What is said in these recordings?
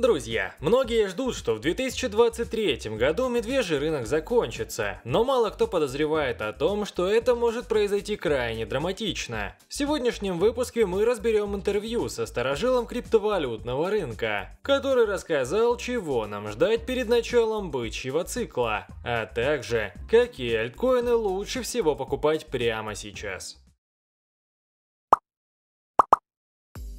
Друзья, многие ждут, что в 2023 году медвежий рынок закончится, но мало кто подозревает о том, что это может произойти крайне драматично. В сегодняшнем выпуске мы разберем интервью со старожилом криптовалютного рынка, который рассказал, чего нам ждать перед началом бычьего цикла, а также какие альткоины лучше всего покупать прямо сейчас.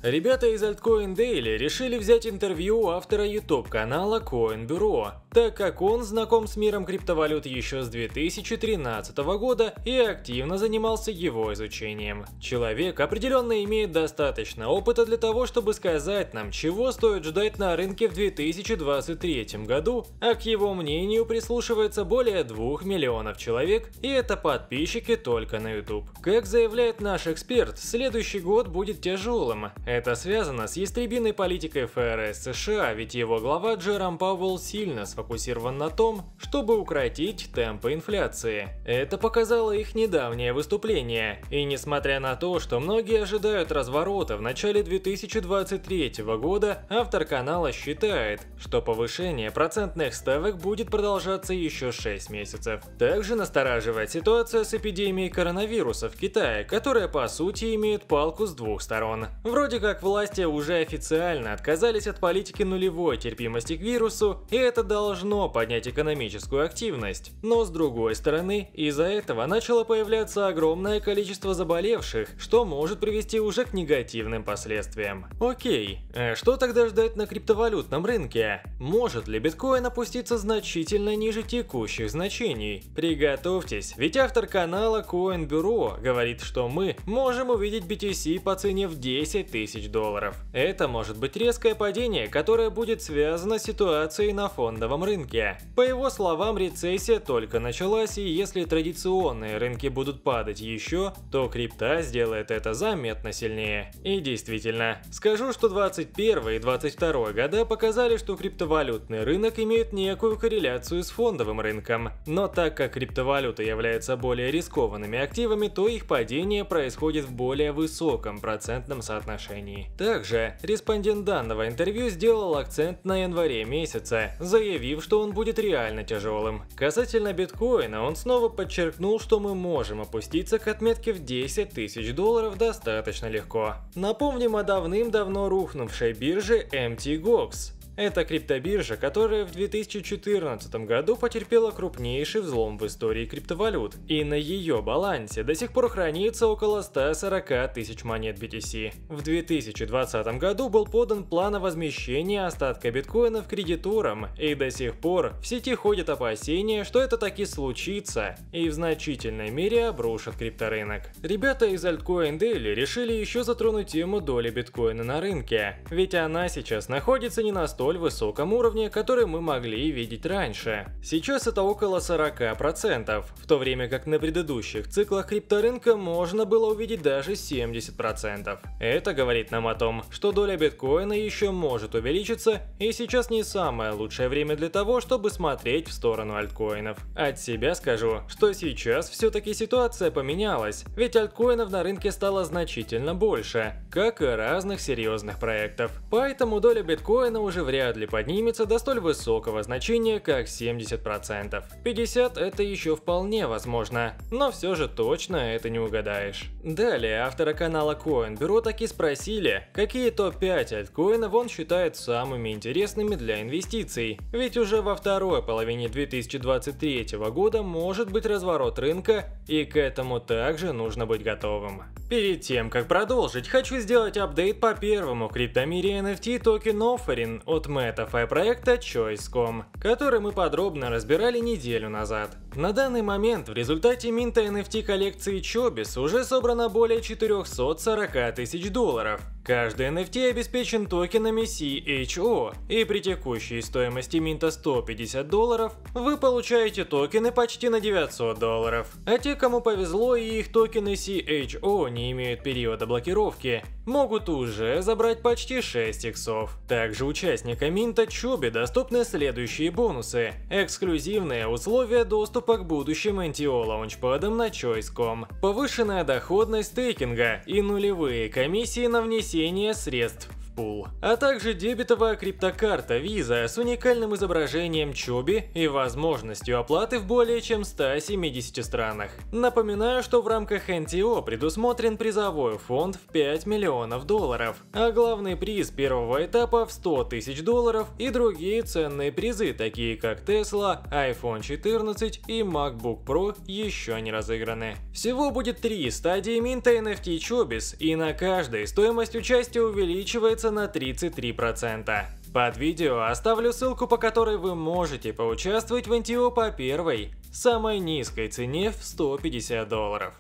Ребята из Altcoin Daily решили взять интервью у автора YouTube-канала CoinBureau, так как он знаком с миром криптовалют еще с 2013 года и активно занимался его изучением. Человек определенно имеет достаточно опыта для того, чтобы сказать нам, чего стоит ждать на рынке в 2023 году, а к его мнению прислушивается более 2 миллионов человек, и это подписчики только на YouTube. Как заявляет наш эксперт, следующий год будет тяжелым. Это связано с ястребиной политикой ФРС США, ведь его глава Джером Пауэлл сильно сфокусирован на том, чтобы укротить темпы инфляции. Это показало их недавнее выступление. И несмотря на то, что многие ожидают разворота в начале 2023 года, автор канала считает, что повышение процентных ставок будет продолжаться еще 6 месяцев. Также настораживает ситуация с эпидемией коронавируса в Китае, которая по сути имеет палку с двух сторон. Вроде как власти уже официально отказались от политики нулевой терпимости к вирусу, и это должно поднять экономическую активность. Но с другой стороны, из-за этого начало появляться огромное количество заболевших, что может привести уже к негативным последствиям. Окей, а что тогда ждать на криптовалютном рынке? Может ли биткоин опуститься значительно ниже текущих значений? Приготовьтесь, ведь автор канала CoinBureau говорит, что мы можем увидеть BTC по цене в 10 тысяч тысяч долларов. Это может быть резкое падение, которое будет связано с ситуацией на фондовом рынке. По его словам, рецессия только началась, и если традиционные рынки будут падать еще, то крипта сделает это заметно сильнее. И действительно, скажу, что 21 и 22 года показали, что криптовалютный рынок имеет некую корреляцию с фондовым рынком. Но так как криптовалюты являются более рискованными активами, то их падение происходит в более высоком процентном соотношении отношений. Также респондент данного интервью сделал акцент на январе месяце, заявив, что он будет реально тяжелым. Касательно биткоина, он снова подчеркнул, что мы можем опуститься к отметке в 10 тысяч долларов достаточно легко. Напомним о давным-давно рухнувшей бирже MTGOX, это криптобиржа, которая в 2014 году потерпела крупнейший взлом в истории криптовалют, и на ее балансе до сих пор хранится около 140 тысяч монет BTC. В 2020 году был подан план о возмещении остатка биткоинов кредиторам, и до сих пор в сети ходят опасения, что это таки случится и в значительной мере обрушит крипторынок. Ребята из Altcoin Daily решили еще затронуть тему доли биткоина на рынке, ведь она сейчас находится не настолько столь высоком уровне, который мы могли видеть раньше. Сейчас это около 40%, в то время как на предыдущих циклах крипторынка можно было увидеть даже 70%. Это говорит нам о том, что доля биткоина еще может увеличиться, и сейчас не самое лучшее время для того, чтобы смотреть в сторону альткоинов. От себя скажу, что сейчас все-таки ситуация поменялась, ведь альткоинов на рынке стало значительно больше, как и разных серьезных проектов. Поэтому доля биткоина уже в вряд ли поднимется до столь высокого значения, как 70%. 50 это еще вполне возможно, но все же точно это не угадаешь. Далее автора канала CoinBureau таки спросили, какие топ-5 альткоинов он считает самыми интересными для инвестиций. Ведь уже во второй половине 2023 года может быть разворот рынка, и к этому также нужно быть готовым. Перед тем, как продолжить, хочу сделать апдейт по первому криптомире NFT токен Offering от MetaFi проекта Choice.com, который мы подробно разбирали неделю назад. На данный момент в результате минта NFT коллекции Chobis уже собрано более 440 тысяч долларов, Каждый NFT обеспечен токенами CHO, и при текущей стоимости минта 150 долларов вы получаете токены почти на 900 долларов. А те, кому повезло и их токены CHO не имеют периода блокировки, могут уже забрать почти 6 иксов. Также участникам минта Чуби доступны следующие бонусы. Эксклюзивные условия доступа к будущим NTO лаунчпадам на Choice.com, повышенная доходность стейкинга и нулевые комиссии на внесение внесение средств Whirlpool, а также дебетовая криптокарта Visa с уникальным изображением Чоби и возможностью оплаты в более чем 170 странах. Напоминаю, что в рамках НТО предусмотрен призовой фонд в 5 миллионов долларов, а главный приз первого этапа в 100 тысяч долларов и другие ценные призы, такие как Tesla, iPhone 14 и MacBook Pro еще не разыграны. Всего будет три стадии минта NFT Chobis, и на каждой стоимость участия увеличивается на 33%. Под видео оставлю ссылку, по которой вы можете поучаствовать в NTO по первой, самой низкой цене в 150 долларов.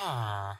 Huh.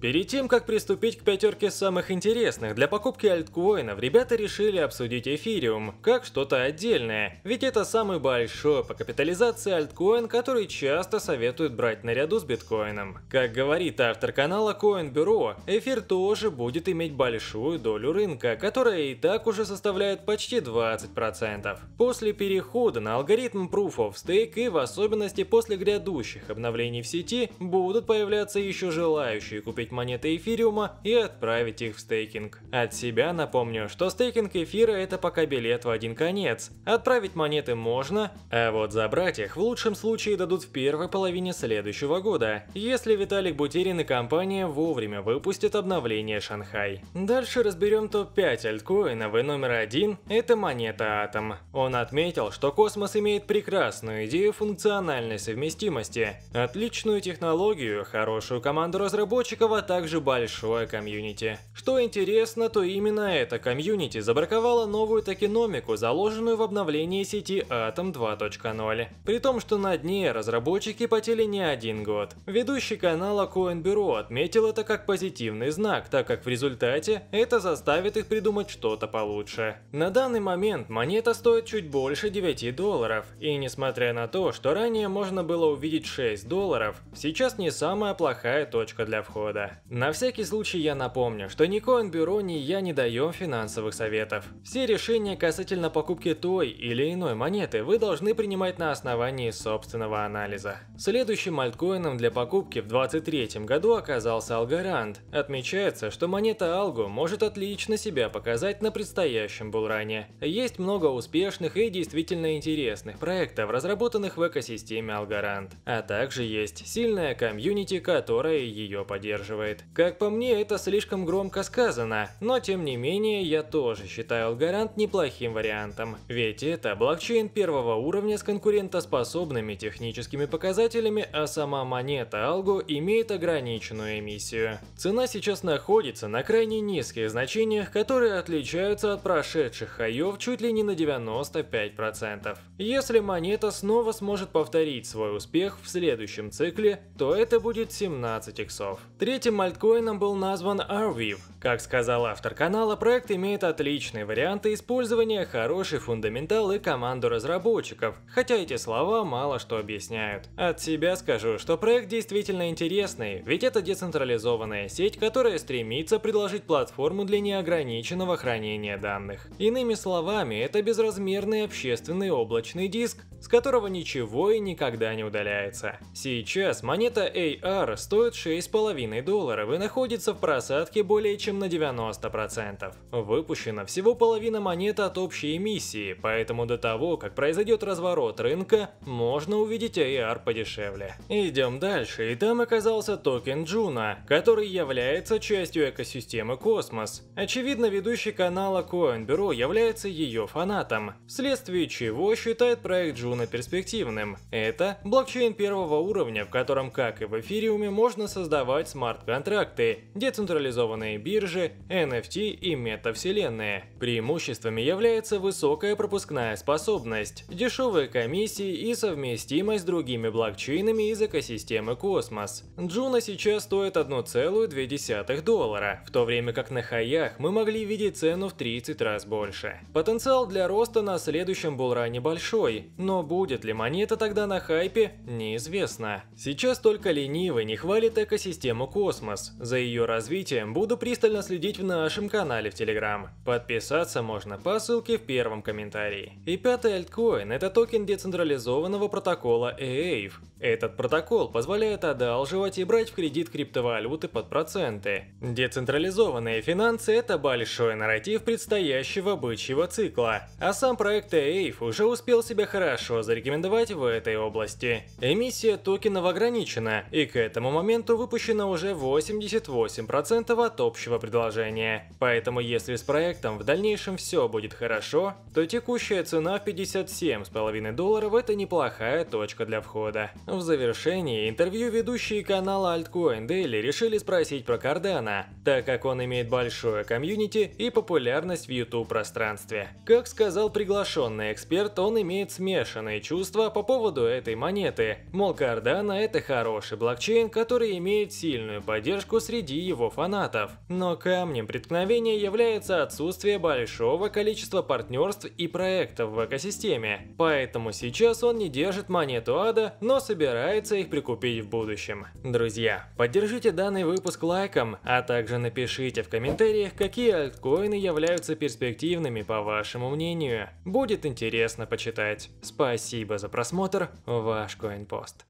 Перед тем, как приступить к пятерке самых интересных для покупки альткоинов, ребята решили обсудить эфириум, как что-то отдельное, ведь это самый большой по капитализации альткоин, который часто советуют брать наряду с биткоином. Как говорит автор канала CoinBureau, эфир тоже будет иметь большую долю рынка, которая и так уже составляет почти 20%. После перехода на алгоритм Proof of Stake и в особенности после грядущих обновлений в сети будут появляться еще желающие купить купить монеты эфириума и отправить их в стейкинг. От себя напомню, что стейкинг эфира это пока билет в один конец. Отправить монеты можно, а вот забрать их в лучшем случае дадут в первой половине следующего года, если Виталик Бутерин и компания вовремя выпустят обновление Шанхай. Дальше разберем топ-5 альткоинов и номер один – это монета Атом. Он отметил, что Космос имеет прекрасную идею функциональной совместимости, отличную технологию, хорошую команду разработчиков Третьякова также большое комьюнити. Что интересно, то именно это комьюнити забраковало новую токеномику, заложенную в обновлении сети Atom 2.0. При том, что на дне разработчики потели не один год. Ведущий канала CoinBureau отметил это как позитивный знак, так как в результате это заставит их придумать что-то получше. На данный момент монета стоит чуть больше 9 долларов, и несмотря на то, что ранее можно было увидеть 6 долларов, сейчас не самая плохая точка для входа года. На всякий случай я напомню, что ни Коинбюро, ни я не даем финансовых советов. Все решения касательно покупки той или иной монеты вы должны принимать на основании собственного анализа. Следующим альткоином для покупки в 2023 году оказался Алгарант. Отмечается, что монета Алгу может отлично себя показать на предстоящем Булране. Есть много успешных и действительно интересных проектов, разработанных в экосистеме Алгарант. А также есть сильная комьюнити, которая ее поддерживает поддерживает. Как по мне, это слишком громко сказано, но тем не менее, я тоже считаю Algorand неплохим вариантом. Ведь это блокчейн первого уровня с конкурентоспособными техническими показателями, а сама монета Algo имеет ограниченную эмиссию. Цена сейчас находится на крайне низких значениях, которые отличаются от прошедших хаев чуть ли не на 95%. Если монета снова сможет повторить свой успех в следующем цикле, то это будет 17 иксов. Третьим мальткоином был назван Arweave. Как сказал автор канала, проект имеет отличные варианты использования, хороший фундаментал и команду разработчиков, хотя эти слова мало что объясняют. От себя скажу, что проект действительно интересный, ведь это децентрализованная сеть, которая стремится предложить платформу для неограниченного хранения данных. Иными словами, это безразмерный общественный облачный диск, с которого ничего и никогда не удаляется. Сейчас монета AR стоит 6,5 Доллара доллары и находится в просадке более чем на 90%. Выпущена всего половина монет от общей эмиссии, поэтому до того, как произойдет разворот рынка, можно увидеть AR подешевле. Идем дальше, и там оказался токен Juno, который является частью экосистемы Космос. Очевидно, ведущий канала CoinBureau является ее фанатом, вследствие чего считает проект Juno перспективным. Это блокчейн первого уровня, в котором, как и в эфириуме, можно создавать смарт смарт-контракты, децентрализованные биржи, NFT и метавселенные. Преимуществами является высокая пропускная способность, дешевые комиссии и совместимость с другими блокчейнами из экосистемы Космос. Джуна сейчас стоит 1,2 доллара, в то время как на хаях мы могли видеть цену в 30 раз больше. Потенциал для роста на следующем булране большой, но будет ли монета тогда на хайпе, неизвестно. Сейчас только ленивый не хвалит экосистему Космос, космос. За ее развитием буду пристально следить в нашем канале в Telegram. Подписаться можно по ссылке в первом комментарии. И пятый альткоин – это токен децентрализованного протокола Aave. Этот протокол позволяет одалживать и брать в кредит криптовалюты под проценты. Децентрализованные финансы – это большой нарратив предстоящего бычьего цикла, а сам проект Aave уже успел себя хорошо зарекомендовать в этой области. Эмиссия токенов ограничена, и к этому моменту выпущено уже уже 88% от общего предложения. Поэтому если с проектом в дальнейшем все будет хорошо, то текущая цена в 57,5 долларов это неплохая точка для входа. В завершении интервью ведущие канала Altcoin Daily решили спросить про Cardano, так как он имеет большое комьюнити и популярность в YouTube пространстве. Как сказал приглашенный эксперт, он имеет смешанные чувства по поводу этой монеты. Мол, Cardano это хороший блокчейн, который имеет сильную сильную поддержку среди его фанатов. Но камнем преткновения является отсутствие большого количества партнерств и проектов в экосистеме. Поэтому сейчас он не держит монету ада, но собирается их прикупить в будущем. Друзья, поддержите данный выпуск лайком, а также напишите в комментариях, какие альткоины являются перспективными по вашему мнению. Будет интересно почитать. Спасибо за просмотр, ваш CoinPost.